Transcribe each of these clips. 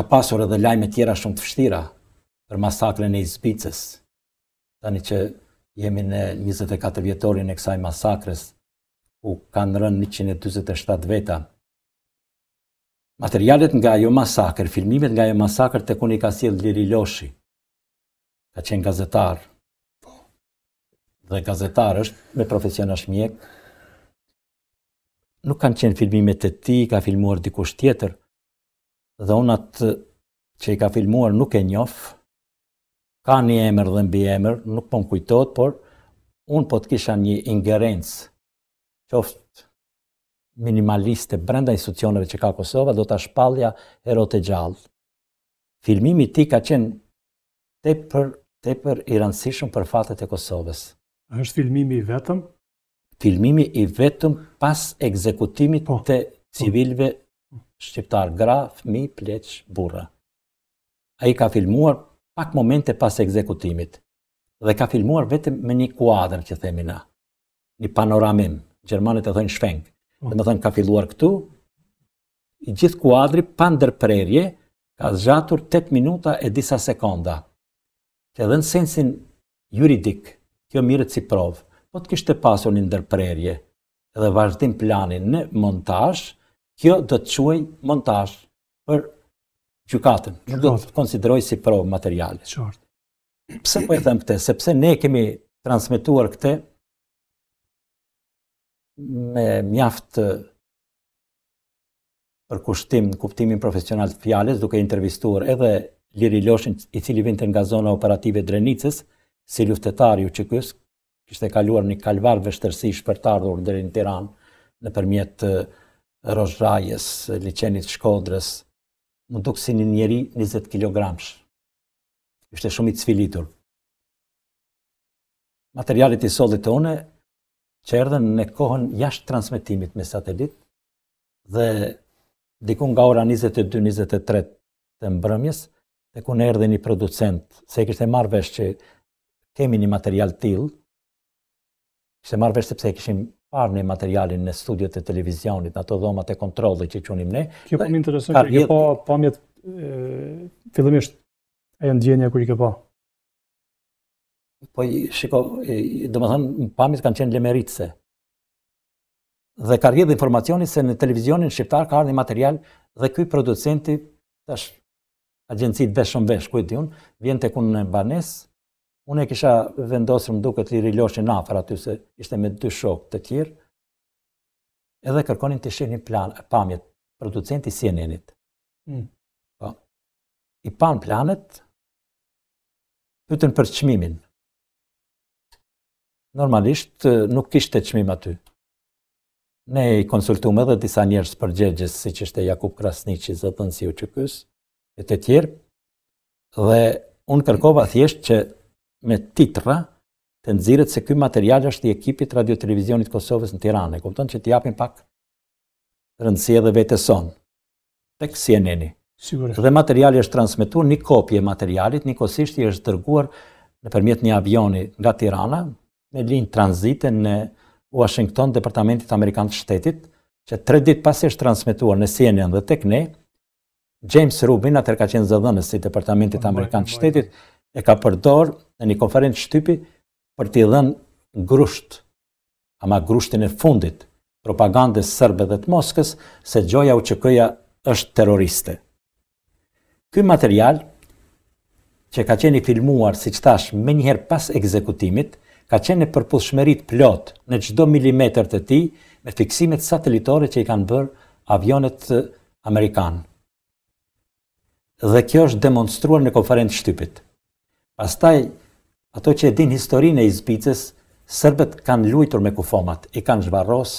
ka pasur edhe lajme tjera shumë të fështira për masakrën e Izbicës. Tani që jemi në 24 vjetorin e kësaj masakrës, ku kanë rënë 127 veta. Materialet nga jo masakrë, filmimet nga jo masakrë të kuni ka si Liri Loshi, ka qenë gazetar, po. dhe gazetar është me profesion është mjekë, nuk kanë qenë filmimet të ti, ka filmuar dikush tjetër, atë që i ka filmuar nuk e njof, ka një emër dhe mbi emër, nuk po më kujtot, por unë po të kisha një ingerencë, qoftë minimaliste brenda institucioneve që ka Kosova, do të shpalja erot e gjallë. Filmimi ti ka qenë tepër, tepër i rëndësishëm për fatet e Kosovës. A është filmimi i vetëm? Filmimi i vetëm pas ekzekutimit po. të civilve shqiptar gra, fmi, pleq, burra. A i ka filmuar pak momente pas ekzekutimit dhe ka filmuar vetëm me një kuadrë që themi na, një panoramim, Gjermanët e thënë shfeng, dhe më thënë ka filluar këtu, i gjithë kuadri pa ndërprerje ka zxatur 8 minuta e disa sekonda, që edhe në sensin juridik, kjo mirët si provë, po të kishte pasur një ndërprerje, edhe vazhdim planin në montajsh, kjo do të quajnë montazh për gjykatën. Nuk do të konsideroj si provë materiale. Qort. Pse po e them këtë? Sepse ne kemi transmetuar këtë me mjaft për kushtim në kuptimin profesional të fjales, duke intervistuar edhe Liri Loshin, i cili vinte nga zona operative Drenicës, si luftëtar i uçk kështë kishte kaluar në kalvar vështërsish për të ardhur deri në Tiranë nëpërmjet Rozhrajës, liçenit Shkodrës, më duk si një njeri 20 kg. Ishte shumë i cvilitur. Materialit i sodit të une, që erdhen në kohën jashtë transmitimit me satelit, dhe dikun nga ora 22-23 të mbrëmjes, dhe kun erdhe një producent, se e kishte marvesh që kemi një material tilë, se marvesh sepse e kishim parë në materialin në studiot e televizionit, në ato dhomat e dhe që qunim ne. Kjo po më interesën, kjo jet... po pamjet, fillimisht, e ndjenja djenja kërë i ke po? Po, shiko, do më thënë, pamjet kanë qenë lemeritse. Dhe ka rjedhë informacioni se në televizionin shqiptar ka ardhë material dhe këj producenti, tash, agjencit veshëm vesh, kujtë di unë, vjen të kunë në banesë, Unë e kisha vendosër më duke të liri loshin afer aty se ishte me dy shok të tjirë, edhe kërkonin të shirë një plan, pamjet, producent i CNN-it. Hmm. Po, I pan planet, pëtën për qmimin. Normalisht nuk kishte të qmim aty. Ne i konsultum edhe disa njerës për gjegjes, si që ishte Jakub Krasnici, zëtën si u qëkys, e të tjirë, dhe unë kërkova thjesht që me titra të nxirret se ky material është i ekipit Radio Televizionit të Kosovës në Tiranë. Kupton që të japim pak rëndësi edhe vetes son. Tek CNN-i. Sigurisht. Dhe materiali është transmetuar, një kopje e materialit, nikosisht i është dërguar nëpërmjet një avioni nga Tirana me linjë tranzite në Washington, Departamentit Amerikan të Shtetit, që tre ditë pasi është transmetuar në CNN dhe tek ne, James Rubin, atër ka qenë zëdhënës si Departamentit po, Amerikan të Shtetit, e ka përdorë në një konferencë shtypi për t'i dhënë grusht, ama grushtin e fundit, propagandës sërbe dhe të Moskës, se gjoja u qëkëja është terroriste. Ky material, që ka qeni filmuar, si qëtash, thash, me njëherë pas ekzekutimit, ka qeni përpushmerit plot në gjdo milimetr të ti me fiksimet satelitore që i kanë bërë avionet Amerikan. Dhe kjo është demonstruar në konferencë shtypit. Pastaj Ato që e din historinë e Izbicës, sërbet kanë lujtur me kufomat, i kanë zhvaros,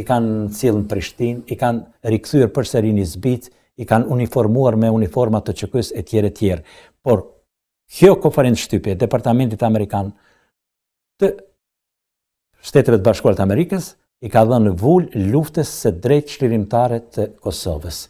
i kanë cilën Prishtin, i kanë rikësujrë për sërinë Izbicë, i kanë uniformuar me uniformat të qëkës e tjere tjere. Por, kjo kofarin shtypje, Departamentit Amerikan të shtetëve të bashkuarët Amerikës, i ka dhe në vull luftës se drejtë shlirimtare të Kosovës.